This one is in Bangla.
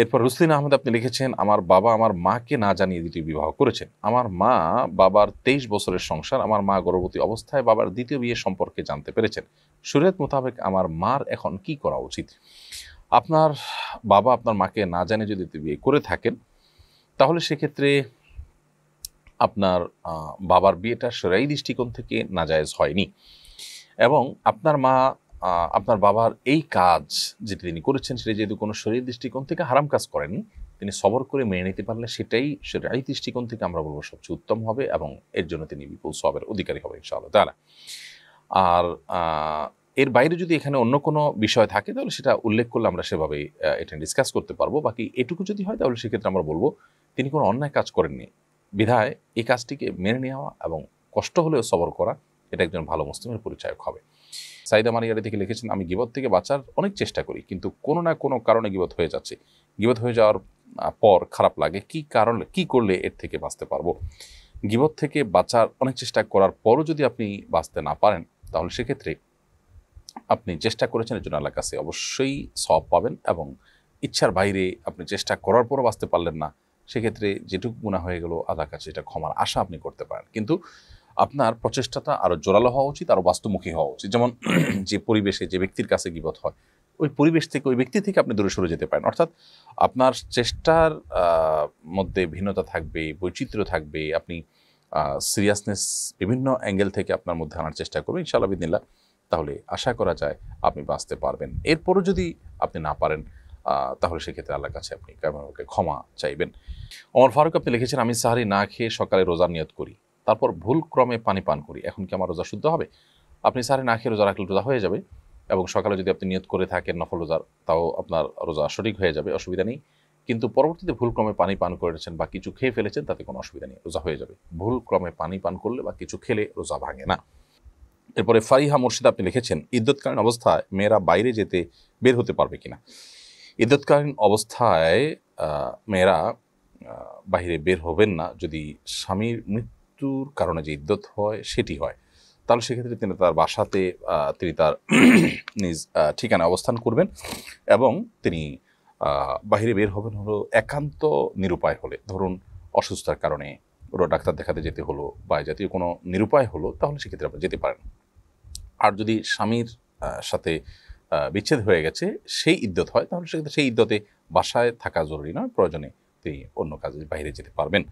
এরপর রুসলিন আহমেদ আপনি লিখেছেন আমার বাবা আমার মাকে না জানিয়ে দ্বিতীয় বিবাহ করেছেন আমার মা বাবার তেইশ বছরের সংসার আমার মা গর্ভবতী অবস্থায় বাবার দ্বিতীয় বিয়ে সম্পর্কে জানতে পেরেছেন শরীয়ত মোতাবেক আমার মার এখন কি করা উচিত আপনার বাবা আপনার মাকে না জানিয়ে যদি বিয়ে করে থাকেন তাহলে সেক্ষেত্রে আপনার বাবার বিয়েটা সেরাই দৃষ্টিকোণ থেকে নাজায়জ হয়নি এবং আপনার মা আপনার বাবার এই কাজ যে তিনি করেছেন সেটা যেহেতু কোনো শরীর দৃষ্টিকোণ থেকে হারাম কাজ করেন তিনি সবর করে মেনে নিতে পারলে সেটাই শরীর দৃষ্টিকোণ থেকে আমরা বলবো সবচেয়ে উত্তম হবে এবং এর জন্য তিনি বিপুল সবের অধিকারী হবে ইনশাআল্লাহ তারা আর এর বাইরে যদি এখানে অন্য কোনো বিষয় থাকে তাহলে সেটা উল্লেখ করলে আমরা সেভাবে এটা ডিসকাস করতে পারবো বাকি এটুকু যদি হয় তাহলে সেক্ষেত্রে আমরা বলবো তিনি কোনো অন্যায় কাজ করেননি বিধায় এই কাজটিকে মেনে নেওয়া এবং কষ্ট হলেও সবর করা এটা একজন ভালো মুসলিমের পরিচায়ক হবে সাইদা মারিয়ারি থেকে লিখেছেন আমি গিবত থেকে বাঁচার অনেক চেষ্টা করি কিন্তু কোনো না কোনো কারণে গিবত হয়ে যাচ্ছে গিবত হয়ে যাওয়ার পর খারাপ লাগে কি কারণ কি করলে এর থেকে বাঁচতে পারবো গিবত থেকে বাঁচার অনেক চেষ্টা করার পরও যদি আপনি বাঁচতে না পারেন তাহলে সেক্ষেত্রে আপনি চেষ্টা করেছেন এর আল্লাহ কাছে অবশ্যই সব পাবেন এবং ইচ্ছার বাইরে আপনি চেষ্টা করার পরও বাঁচতে পারলেন না সেক্ষেত্রে যেটুকু গুণা হয়ে গেল আল্লাহর কাছে এটা ক্ষমার আশা আপনি করতে পারেন কিন্তু আপনার প্রচেষ্টাটা আরও জোরালো হওয়া উচিত আরও বাস্তবমুখী হওয়া উচিত যেমন যে পরিবেশে যে ব্যক্তির কাছে গিবত হয় ওই পরিবেশ থেকে ওই ব্যক্তি থেকে আপনি দূরে সরে যেতে পারেন অর্থাৎ আপনার চেষ্টার মধ্যে ভিন্নতা থাকবে বৈচিত্র্য থাকবে আপনি সিরিয়াসনেস বিভিন্ন অ্যাঙ্গেল থেকে আপনার মধ্যে আনার চেষ্টা করবেন ইনশাআল্লাহ বিদিনিল্লা তাহলে আশা করা যায় আপনি বাঁচতে পারবেন এরপরও যদি আপনি না পারেন তাহলে সেক্ষেত্রে আল্লাহর কাছে আপনি ক্ষমা চাইবেন অমর ফারুক আপনি লিখেছেন আমি সাহারি না খেয়ে সকালে রোজা নিয়ত করি তারপর ভুল ক্রমে পানি পান করি এখন কি আমার রোজা শুদ্ধ হবে আপনি সারে না খেয়ে রোজা রাখলে রোজা হয়ে যাবে এবং সকালে যদি আপনি নিয়ত করে থাকেন নফল রোজার তাও আপনার রোজা সঠিক হয়ে যাবে অসুবিধা নেই কিন্তু পরবর্তীতে ভুল ক্রমে পানি পান করেছেন বা কিছু খেয়ে ফেলেছেন তাতে কোনো অসুবিধা নেই রোজা হয়ে যাবে ভুল ক্রমে পানি পান করলে বা কিছু খেলে রোজা ভাঙে না এরপরে ফারিহা মুর্শিদ আপনি লিখেছেন ইদ্যৎকালীন অবস্থায় মেয়েরা বাইরে যেতে বের হতে পারবে কিনা ইদ্যৎকালীন অবস্থায় মেয়েরা বাহিরে বের হবেন না যদি স্বামীর মৃত্যু মৃত্যুর কারণে যে ইদ্যত হয় সেটি হয় তাহলে সেক্ষেত্রে তিনি তার বাসাতে তিনি তার নিজ ঠিকানায় অবস্থান করবেন এবং তিনি বাহিরে বের হবেন হলো একান্ত নিরুপায় হলে ধরুন অসুস্থতার কারণে ওরা ডাক্তার দেখাতে যেতে হলো বা জাতীয় কোনো নিরুপায় হলো তাহলে সেক্ষেত্রে আপনি যেতে পারেন আর যদি স্বামীর সাথে বিচ্ছেদ হয়ে গেছে সেই ইদ্যত হয় তাহলে সেক্ষেত্রে সেই ইদ্যতে বাসায় থাকা জরুরি নয় প্রয়োজনে তিনি অন্য কাজে বাইরে যেতে পারবেন